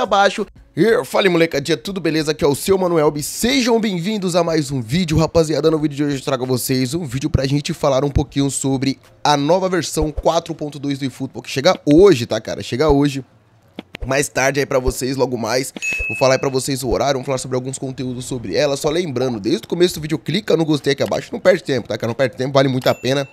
abaixo. E fala molecadinha, tudo beleza? Aqui é o seu Manuel e sejam bem-vindos a mais um vídeo, rapaziada. No vídeo de hoje eu trago a vocês um vídeo pra gente falar um pouquinho sobre a nova versão 4.2 do eFootball, que chega hoje, tá, cara? Chega hoje mais tarde aí para vocês, logo mais. Vou falar aí pra vocês o horário, vou falar sobre alguns conteúdos sobre ela. Só lembrando, desde o começo do vídeo, clica no gostei aqui abaixo. Não perde tempo, tá, cara? Não perde tempo, vale muito a pena.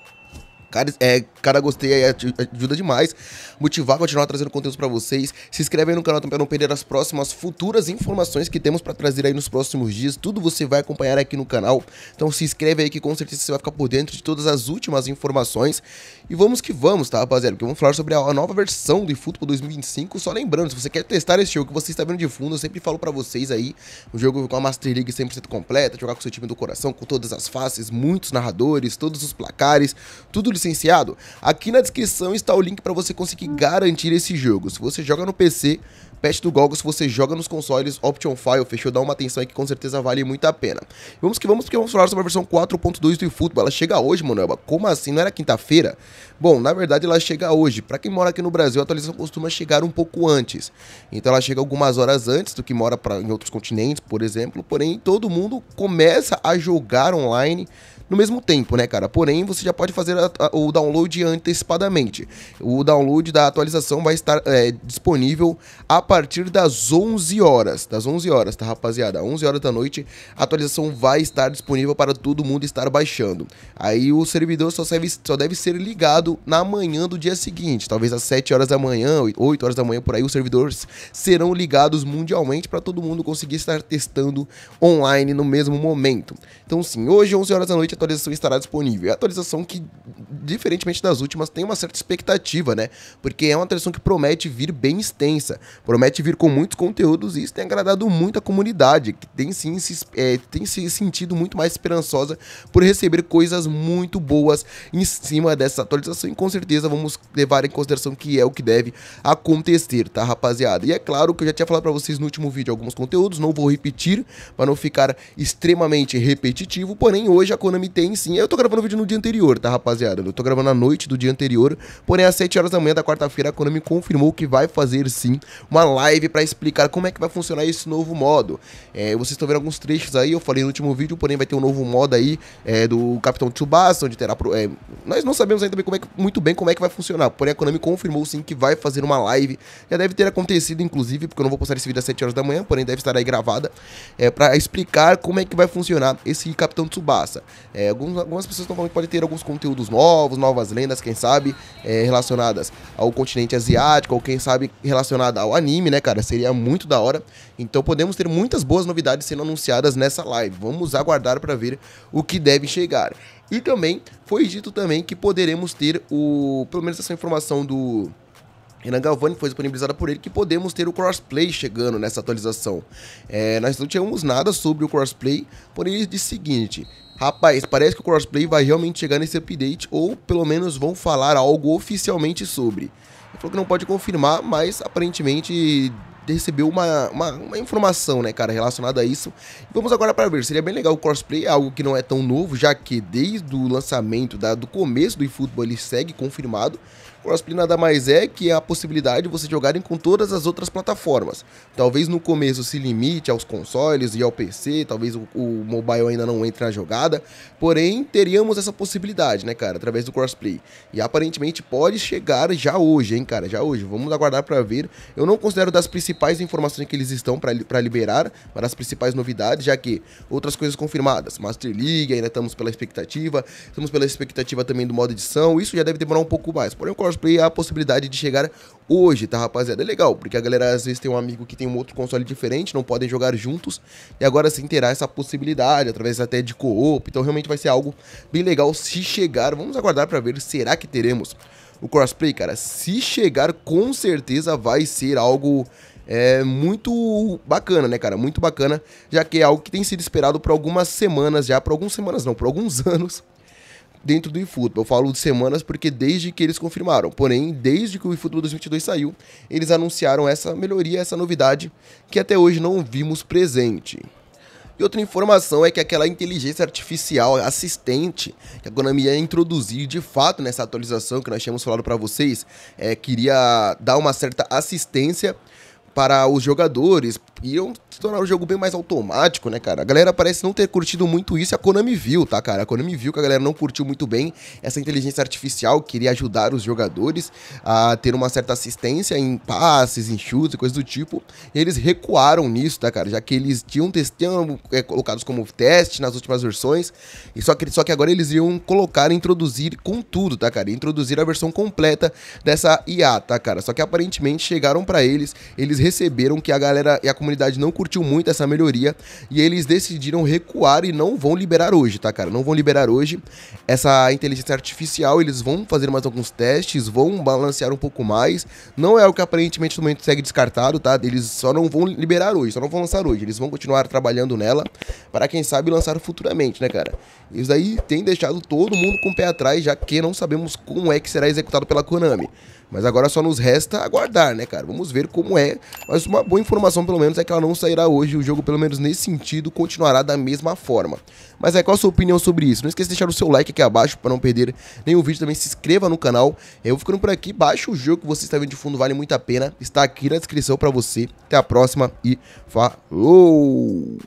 Cara, é, cara gostei aí ajuda demais. Motivar continuar trazendo conteúdo para vocês. Se inscreve aí no canal também para não perder as próximas futuras informações que temos para trazer aí nos próximos dias. Tudo você vai acompanhar aqui no canal. Então se inscreve aí que com certeza você vai ficar por dentro de todas as últimas informações. E vamos que vamos, tá, rapaziada? Porque vamos falar sobre a nova versão do eFootball 2025. Só lembrando, se você quer testar esse jogo que você está vendo de fundo, eu sempre falo para vocês aí, um jogo com a Master League 100% completa, jogar com o seu time do coração, com todas as faces, muitos narradores, todos os placares, tudo licenciado? Aqui na descrição está o link para você conseguir garantir esse jogo. Se você joga no PC, patch do GOG, se você joga nos consoles, Option File, fechou, dá uma atenção aí que com certeza vale muito a pena. Vamos que vamos, porque vamos falar sobre a versão 4.2 do eFootball. Ela chega hoje, Manuelba. Como assim? Não era quinta-feira? Bom, na verdade ela chega hoje. Para quem mora aqui no Brasil, a atualização costuma chegar um pouco antes. Então ela chega algumas horas antes do que mora pra, em outros continentes, por exemplo. Porém, todo mundo começa a jogar online no mesmo tempo, né, cara? Porém, você já pode fazer a, a, o download antecipadamente. O download da atualização vai estar é, disponível a partir das 11 horas. Das 11 horas, tá, rapaziada? 11 horas da noite, a atualização vai estar disponível para todo mundo estar baixando. Aí o servidor só, serve, só deve ser ligado na manhã do dia seguinte, talvez às 7 horas da manhã, 8 horas da manhã, por aí os servidores serão ligados mundialmente para todo mundo conseguir estar testando online no mesmo momento. Então sim, hoje 11 horas da noite atualização estará disponível. É a atualização que, diferentemente das últimas, tem uma certa expectativa, né? Porque é uma atualização que promete vir bem extensa, promete vir com muitos conteúdos e isso tem agradado muito a comunidade, que tem sim se, é, tem se sentido muito mais esperançosa por receber coisas muito boas em cima dessa atualização e com certeza vamos levar em consideração que é o que deve acontecer, tá, rapaziada? E é claro que eu já tinha falado para vocês no último vídeo alguns conteúdos, não vou repetir para não ficar extremamente repetitivo, porém hoje a Konami tem sim. Eu tô gravando o vídeo no dia anterior, tá, rapaziada? Eu tô gravando na noite do dia anterior. Porém, às 7 horas da manhã da quarta-feira, a Konami confirmou que vai fazer sim uma live para explicar como é que vai funcionar esse novo modo. É, vocês estão vendo alguns trechos aí, eu falei no último vídeo, porém vai ter um novo modo aí é, do Capitão Tsubasa, onde terá. Pro, é, nós não sabemos ainda bem como é que, muito bem como é que vai funcionar. Porém, a Konami confirmou sim que vai fazer uma live. Já deve ter acontecido, inclusive, porque eu não vou postar esse vídeo às 7 horas da manhã, porém deve estar aí gravada. É, para explicar como é que vai funcionar esse Capitão Tsubasa. É, algumas, algumas pessoas estão falando que pode ter alguns conteúdos novos, novas lendas, quem sabe, é, relacionadas ao continente asiático, ou quem sabe relacionada ao anime, né, cara? Seria muito da hora. Então podemos ter muitas boas novidades sendo anunciadas nessa live. Vamos aguardar para ver o que deve chegar. E também foi dito também que poderemos ter o, pelo menos essa informação do Renan Galvani foi disponibilizada por ele que podemos ter o crossplay chegando nessa atualização. É, nós não tínhamos nada sobre o crossplay, porém ele disse o seguinte: Rapaz, parece que o crossplay vai realmente chegar nesse update, ou pelo menos vão falar algo oficialmente sobre. Ele falou que não pode confirmar, mas aparentemente recebeu uma, uma, uma, informação, né, cara, relacionada a isso. Vamos agora para ver, seria bem legal o crossplay, algo que não é tão novo, já que desde o lançamento, da, do começo do eFootball, ele segue confirmado. Crossplay nada mais é que a possibilidade de você jogarem com todas as outras plataformas. Talvez no começo se limite aos consoles e ao PC, talvez o, o mobile ainda não entre na jogada, porém teríamos essa possibilidade, né, cara, através do crossplay. E aparentemente pode chegar já hoje, hein, cara, já hoje. Vamos aguardar para ver. Eu não considero das principais informações que eles estão para liberar, mas as principais novidades, já que outras coisas confirmadas, Master League, ainda estamos pela expectativa, estamos pela expectativa também do modo edição, isso já deve demorar um pouco mais. Porém, o crossplay a possibilidade de chegar hoje, tá, rapaziada? É legal, porque a galera às vezes tem um amigo que tem um outro console diferente, não podem jogar juntos, e agora sim terá essa possibilidade, através até de co-op, então realmente vai ser algo bem legal se chegar. Vamos aguardar para ver, será que teremos o crossplay, cara? Se chegar, com certeza vai ser algo é muito bacana, né, cara? Muito bacana, já que é algo que tem sido esperado por algumas semanas já, por algumas semanas não, por alguns anos, dentro do eFootball. Eu falo de semanas porque desde que eles confirmaram. Porém, desde que o eFootball 2022 saiu, eles anunciaram essa melhoria, essa novidade que até hoje não vimos presente. E outra informação é que aquela inteligência artificial assistente que a Konami ia introduzir de fato nessa atualização que nós tínhamos falado para vocês, é, queria dar uma certa assistência para os jogadores iam se tornar o jogo bem mais automático, né, cara? A galera parece não ter curtido muito isso e a Konami viu, tá, cara? A Konami viu que a galera não curtiu muito bem essa inteligência artificial, queria ajudar os jogadores a ter uma certa assistência em passes, em chutes e coisas do tipo. eles recuaram nisso, tá, cara? Já que eles tinham, tinham é, colocados como teste nas últimas versões, e só que, só que agora eles iam colocar, introduzir com tudo, tá, cara? Introduzir a versão completa dessa IA, tá, cara? Só que aparentemente chegaram para eles, eles receberam que a galera e a comunidade não curtiu muito essa melhoria e eles decidiram recuar e não vão liberar hoje, tá, cara? Não vão liberar hoje essa inteligência artificial, eles vão fazer mais alguns testes, vão balancear um pouco mais. Não é o que aparentemente no momento segue descartado, tá? Eles só não vão liberar hoje, só não vão lançar hoje. Eles vão continuar trabalhando nela para quem sabe lançar futuramente, né, cara? Isso daí tem deixado todo mundo com o pé atrás, já que não sabemos como é que será executado pela Konami. Mas agora só nos resta aguardar, né, cara? Vamos ver como é. Mas uma boa informação, pelo menos, é que ela não sairá hoje. O jogo, pelo menos nesse sentido, continuará da mesma forma. Mas aí, é, qual a sua opinião sobre isso? Não esqueça de deixar o seu like aqui abaixo para não perder nenhum vídeo. Também se inscreva no canal. Eu vou ficando por aqui. Baixa o jogo que você está vendo de fundo, vale muito a pena. Está aqui na descrição para você. Até a próxima e falou!